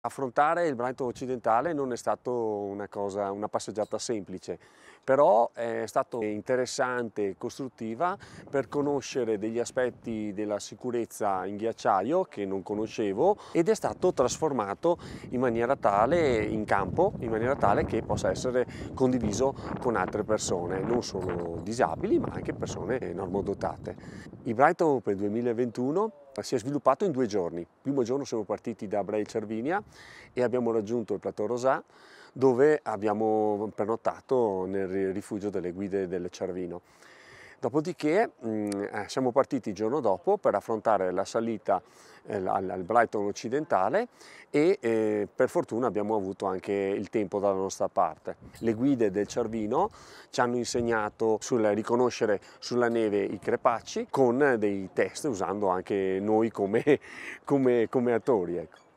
Affrontare il Brighton occidentale non è stata una, una passeggiata semplice, però è stata interessante e costruttiva per conoscere degli aspetti della sicurezza in ghiacciaio che non conoscevo ed è stato trasformato in maniera tale in campo, in maniera tale che possa essere condiviso con altre persone, non solo disabili ma anche persone normodotate. Il Brighton Open 2021 si è sviluppato in due giorni. Il primo giorno siamo partiti da Brei Cervinia e abbiamo raggiunto il plateau Rosà dove abbiamo pernottato nel rifugio delle guide del Cervino. Dopodiché mh, mm, eh, siamo partiti il giorno dopo per affrontare la salita eh, al, al, Brighton occidentale e eh, per fortuna abbiamo avuto anche il tempo dalla nostra parte. Le guide del Cervino ci hanno insegnato a riconoscere sulla neve i crepacci con eh, dei test usando anche noi come, come, come attori. Ecco.